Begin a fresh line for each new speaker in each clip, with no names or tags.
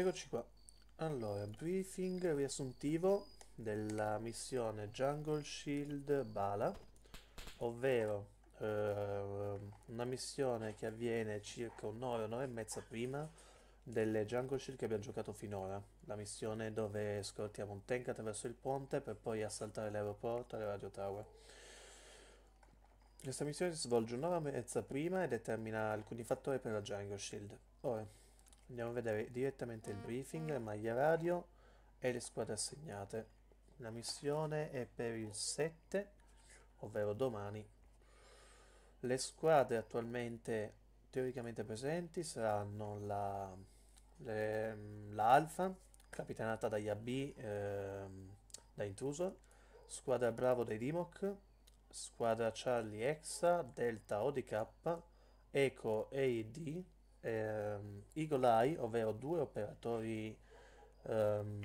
Eccoci qua. Allora, briefing riassuntivo della missione Jungle Shield Bala, ovvero eh, una missione che avviene circa un'ora, un'ora e mezza prima delle Jungle Shield che abbiamo giocato finora. La missione dove scortiamo un tank attraverso il ponte per poi assaltare l'aeroporto e le radio tower. Questa missione si svolge un'ora e mezza prima e determina alcuni fattori per la Jungle Shield. Ora, andiamo a vedere direttamente il briefing, la maglia radio e le squadre assegnate. La missione è per il 7, ovvero domani. Le squadre attualmente teoricamente presenti saranno la, le, la Alfa, capitanata dagli AB eh, da ehm, Intrusor, squadra Bravo dei Dimoc, squadra Charlie Exa, Delta ODK, Eco EID, ehm, Eagle Eye, ovvero due operatori, ehm,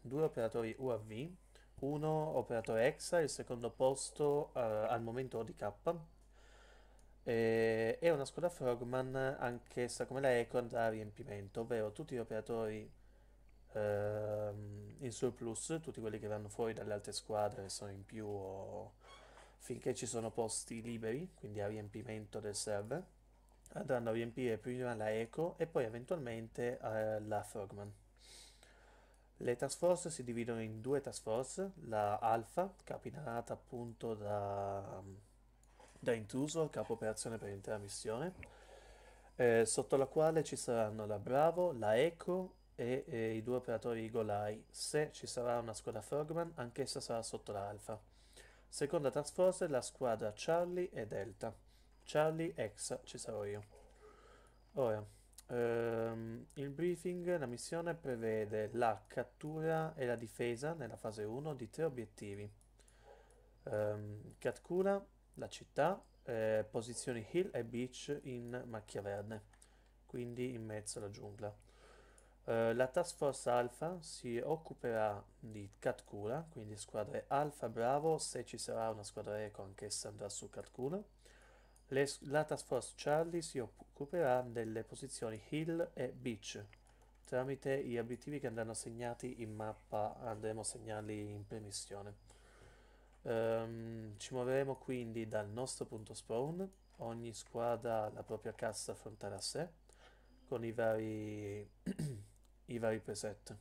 due operatori UAV, uno operatore EXA, il secondo posto eh, al momento ODK, e, e una squadra Frogman anch'essa come la Econ da riempimento, ovvero tutti gli operatori ehm, in surplus, tutti quelli che vanno fuori dalle altre squadre sono in più o finché ci sono posti liberi, quindi a riempimento del server andranno a riempire prima la Echo e poi eventualmente eh, la Frogman. Le task force si dividono in due task force, la Alpha, capinata appunto da, da Intruso, capo operazione per l'intera missione, eh, sotto la quale ci saranno la Bravo, la Echo e, e i due operatori Golai. Se ci sarà una squadra Frogman, anch'essa sarà sotto la Alpha. Seconda task force la squadra Charlie e Delta. Charlie X ci sarò io. Ora, ehm, il briefing, la missione prevede la cattura e la difesa nella fase 1 di tre obiettivi. Ehm, cattura la città, eh, posizioni hill e beach in macchia verde, quindi in mezzo alla giungla. Eh, la Task Force Alpha si occuperà di cattura, quindi squadre Alpha Bravo, se ci sarà una squadra Eco anch'essa andrà su cattura. Le, la Task Force Charlie si occuperà delle posizioni Hill e Beach tramite gli obiettivi che andranno segnati in mappa, andremo a segnarli in premissione. Um, ehm, ci muoveremo quindi dal nostro punto spawn, ogni squadra ha la propria cassa affrontare a sé, con i vari, i vari preset.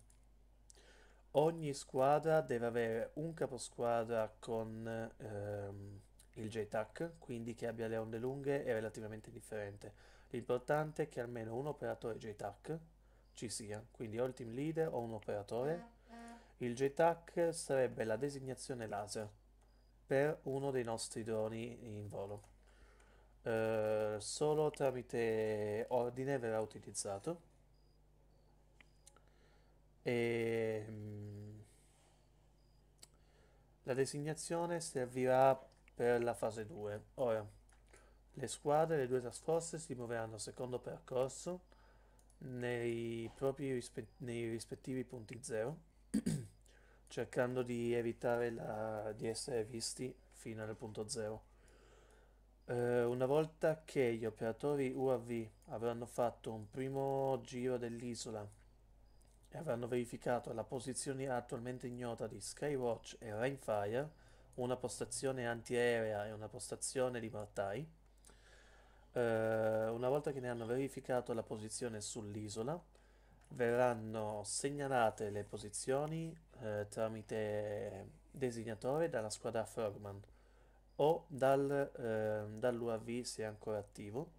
Ogni squadra deve avere un caposquadra con... Um, il JTAC, quindi che abbia le onde lunghe è relativamente indifferente. L'importante è che almeno un operatore JTAC ci sia, quindi o il team leader o un operatore. Il JTAC sarebbe la designazione laser per uno dei nostri droni in volo. Eh, solo tramite ordine verrà utilizzato. E, mh, mm, la designazione servirà per la fase 2. Ora, le squadre, le due task force si muoveranno secondo percorso nei propri rispe nei rispettivi punti zero, cercando di evitare la, di essere visti fino al punto zero. Eh, una volta che gli operatori UAV avranno fatto un primo giro dell'isola e avranno verificato la posizione attualmente ignota di Skywatch e Rainfire, una postazione antiaerea e una postazione di mortai. Eh, una volta che ne hanno verificato la posizione sull'isola, verranno segnalate le posizioni eh, tramite designatore dalla squadra Frogman o dal, eh, dall'UAV se è ancora attivo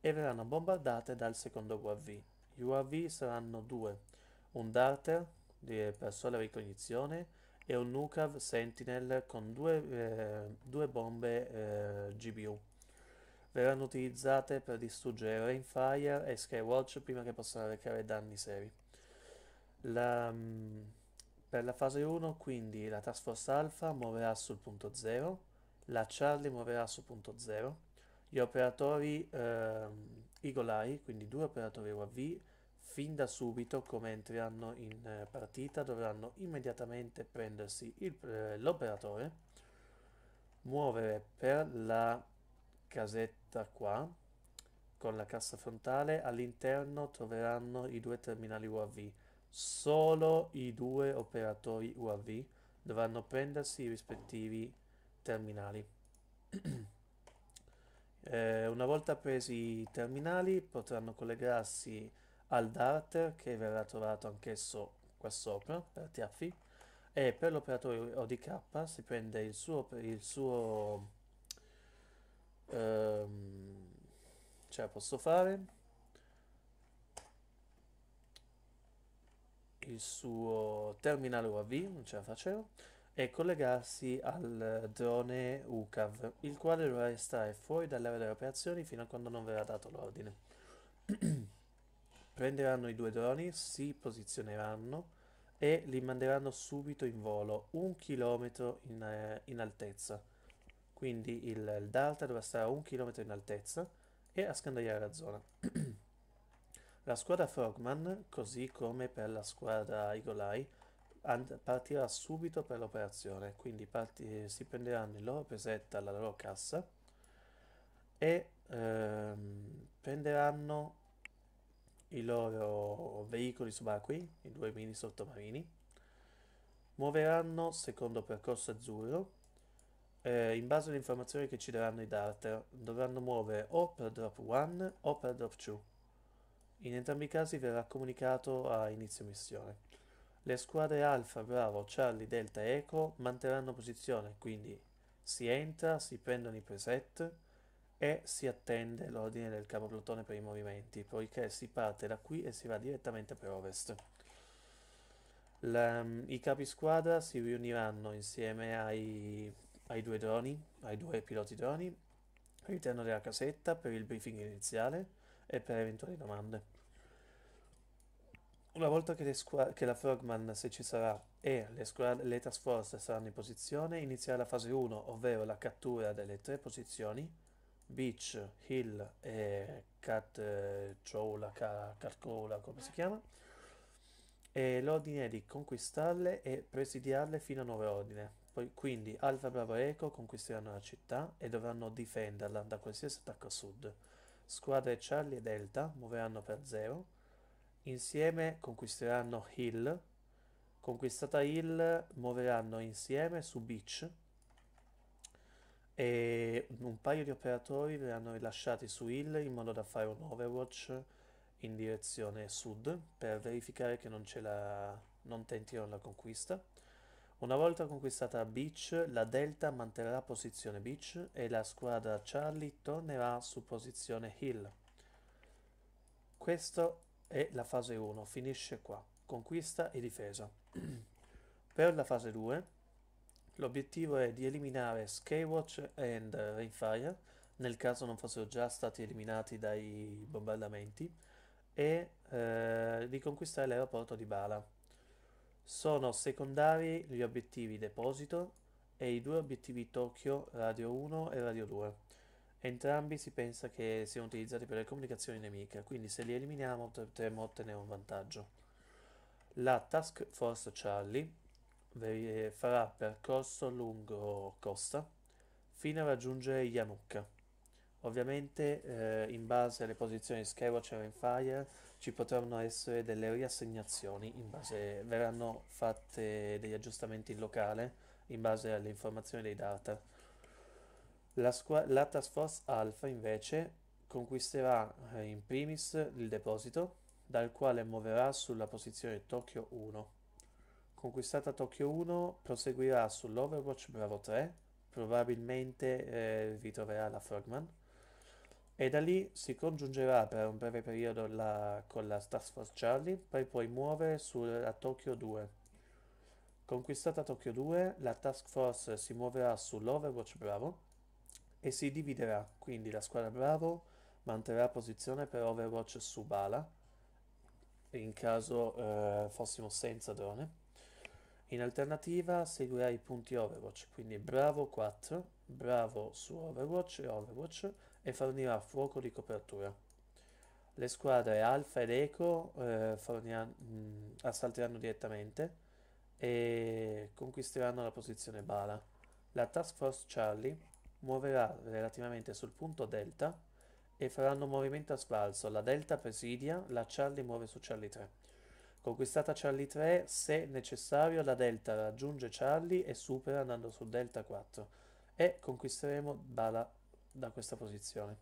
e verranno bombardate dal secondo UAV. Gli UAV saranno due, un Darter per sola ricognizione e un Nukav Sentinel con due, eh, due bombe eh, GBU. Verranno utilizzate per distruggere Rainfire e Skywatch prima che possano recare danni seri. La, mm, per la fase 1 quindi la Task Force Alpha muoverà sul punto 0, la Charlie muoverà sul punto 0, gli operatori eh, Eagle Eye, quindi due operatori UAV Fin da subito, come entreranno in eh, partita, dovranno immediatamente prendersi eh, l'operatore, muovere per la casetta qua, con la cassa frontale, all'interno troveranno i due terminali UAV. Solo i due operatori UAV dovranno prendersi i rispettivi terminali. eh, una volta presi i terminali potranno collegarsi al darter che verrà trovato anch'esso qua sopra, per TAF, e per l'operatore ODK si prende il suo, il suo ehm, ce la posso fare, il suo terminale UAV, non ce la facevo, e collegarsi al drone UCAV, il quale dovrà restare fuori dall'area delle operazioni fino a quando non verrà dato l'ordine. Prenderanno i due droni, si posizioneranno e li manderanno subito in volo, un chilometro in, eh, in altezza. Quindi il, il, Delta dovrà stare a un chilometro in altezza e a scandagliare la zona. la squadra Frogman, così come per la squadra Eagle Eye, partirà subito per l'operazione, quindi si prenderanno il loro pesetta la loro cassa e ehm, prenderanno i loro veicoli subacquei, i due mini sottomarini, muoveranno secondo percorso azzurro. Eh, in base alle informazioni che ci daranno i Darter, dovranno muovere o per drop 1 o per drop 2. In entrambi i casi verrà comunicato a inizio missione. Le squadre Alfa, Bravo, Charlie, Delta e Eco manterranno posizione, quindi si entra, si prendono i preset, e si attende l'ordine del capo Plutone per i movimenti, poiché si parte da qui e si va direttamente per ovest. La, I capi squadra si riuniranno insieme ai, ai, due droni, ai due piloti droni, all'interno della casetta per il briefing iniziale e per eventuali domande. Una volta che, squa- che la Frogman, se ci sarà, e le, le task force saranno in posizione, inizierà la fase 1, ovvero la cattura delle tre posizioni Beach, Hill e Cat eh, Ciola, Carcola, come si chiama. E l'ordine è di conquistarle e presidiarle fino a nuove ordine. Poi, quindi Alfa Bravo Eco conquisteranno la città e dovranno difenderla da qualsiasi attacco a sud. Squadre Charlie e Delta muoveranno per zero. Insieme conquisteranno Hill. Conquistata Hill muoveranno insieme su Beach e un paio di operatori verranno rilasciati su Hill in modo da fare un overwatch in direzione sud per verificare che non, la... non tentino la conquista. Una volta conquistata Beach, la Delta manterrà posizione Beach e la squadra Charlie tornerà su posizione Hill. Questa è la fase 1, finisce qua, conquista e difesa. per la fase 2 L'obiettivo è di eliminare Skywatch e Rainfire, nel caso non fossero già stati eliminati dai bombardamenti, e eh, riconquistare l'aeroporto di Bala. Sono secondari gli obiettivi Deposito e i due obiettivi Tokyo Radio 1 e Radio 2. Entrambi si pensa che siano utilizzati per le comunicazioni nemiche, quindi se li eliminiamo potremmo ottenere un vantaggio. La Task Force Charlie eh, farà percorso lungo Costa fino a raggiungere Yanuka. Ovviamente eh, in base alle posizioni di Skywatch e Rainfire ci potranno essere delle riassegnazioni, base, verranno fatte degli aggiustamenti in locale in base alle informazioni dei data. La, la Task Force Alpha invece conquisterà eh, in primis il deposito dal quale muoverà sulla posizione Tokyo 1 Conquistata Tokyo 1 proseguirà sull'Overwatch Bravo 3, probabilmente eh, ritroverà la Frogman, e da lì si congiungerà per un breve periodo la, con la Task Force Charlie per poi muovere sulla Tokyo 2. Conquistata Tokyo 2, la Task Force si muoverà sull'Overwatch Bravo e si dividerà, quindi la squadra Bravo manterrà posizione per Overwatch su Bala in caso eh, fossimo senza drone in alternativa seguirà i punti Overwatch, quindi bravo 4, bravo su Overwatch e Overwatch e fornirà fuoco di copertura. Le squadre Alpha ed Echo eh, mh, mm, assalteranno direttamente e conquisteranno la posizione Bala. La Task Force Charlie muoverà relativamente sul punto Delta e faranno un movimento a sbalzo. La Delta presidia, la Charlie muove su Charlie 3. Conquistata Charlie 3, se necessario la Delta raggiunge Charlie e supera andando su Delta 4 e conquisteremo Bala da questa posizione.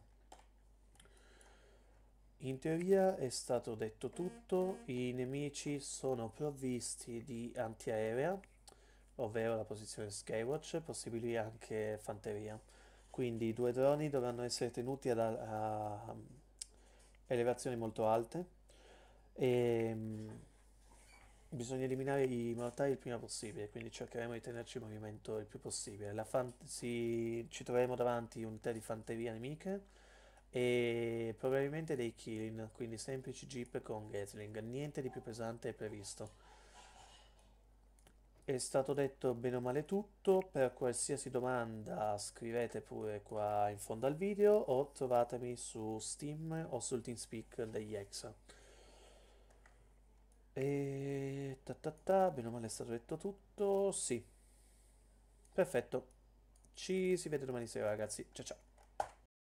In teoria è stato detto tutto, i nemici sono provvisti di antiaerea, ovvero la posizione Skywatch, possibili anche fanteria. Quindi i due droni dovranno essere tenuti ad, a, a elevazioni molto alte e ehm, bisogna eliminare i mortali il prima possibile, quindi cercheremo di tenerci in movimento il più possibile. Fantasy... ci troveremo davanti unità di fanteria nemiche e probabilmente dei killing, quindi semplici jeep con Gatling, niente di più pesante è previsto. È stato detto bene o male tutto, per qualsiasi domanda scrivete pure qua in fondo al video o trovatemi su Steam o sul TeamSpeak degli Hexa. E ta ta ta, bene o male è stato detto tutto, sì. Perfetto. Ci si vede domani sera ragazzi. Ciao ciao.